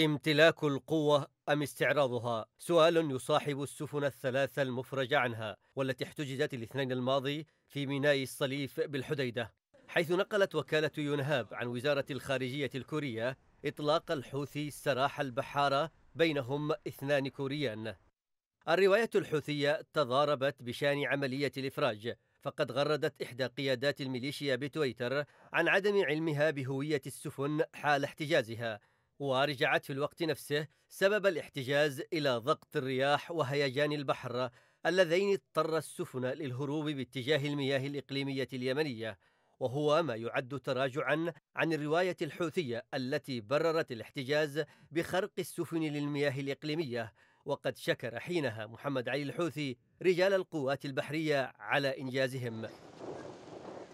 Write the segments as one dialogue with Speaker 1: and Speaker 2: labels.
Speaker 1: امتلاك القوة أم استعراضها؟ سؤال يصاحب السفن الثلاثة المفرج عنها والتي احتجزت الاثنين الماضي في ميناء الصليف بالحديدة حيث نقلت وكالة يونهاب عن وزارة الخارجية الكورية إطلاق الحوثي سراح البحارة بينهم اثنان كوريان الرواية الحوثية تضاربت بشان عملية الإفراج فقد غردت إحدى قيادات الميليشيا بتويتر عن عدم علمها بهوية السفن حال احتجازها ورجعت في الوقت نفسه سبب الاحتجاز إلى ضغط الرياح وهيجان البحر اللذين اضطر السفن للهروب باتجاه المياه الإقليمية اليمنية وهو ما يعد تراجعا عن الرواية الحوثية التي بررت الاحتجاز بخرق السفن للمياه الإقليمية وقد شكر حينها محمد علي الحوثي رجال القوات البحرية على إنجازهم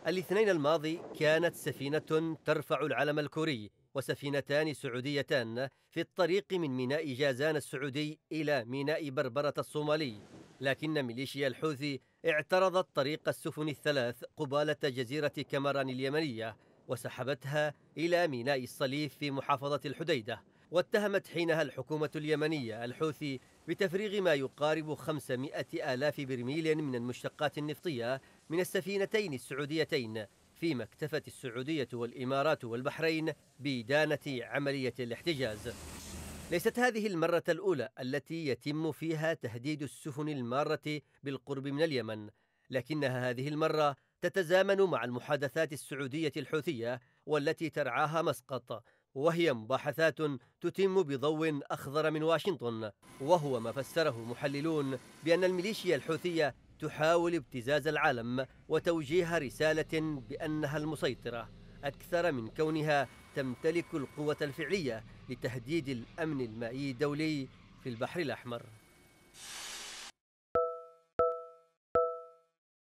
Speaker 1: الاثنين الماضي كانت سفينة ترفع العلم الكوري وسفينتان سعوديتان في الطريق من ميناء جازان السعودي إلى ميناء بربرة الصومالي لكن ميليشيا الحوثي اعترضت طريق السفن الثلاث قبالة جزيرة كمران اليمنية وسحبتها إلى ميناء الصليف في محافظة الحديدة واتهمت حينها الحكومة اليمنية الحوثي بتفريغ ما يقارب 500 آلاف برميل من المشتقات النفطية من السفينتين السعوديتين فيما اكتفت السعودية والإمارات والبحرين بإدانة عملية الاحتجاز ليست هذه المرة الأولى التي يتم فيها تهديد السفن المارة بالقرب من اليمن لكنها هذه المرة تتزامن مع المحادثات السعودية الحوثية والتي ترعاها مسقط وهي مباحثات تتم بضوء أخضر من واشنطن وهو ما فسره محللون بأن الميليشيا الحوثية تحاول ابتزاز العالم وتوجيه رسالة بأنها المسيطرة أكثر من كونها تمتلك القوة الفعلية لتهديد الأمن المائي الدولي في البحر الأحمر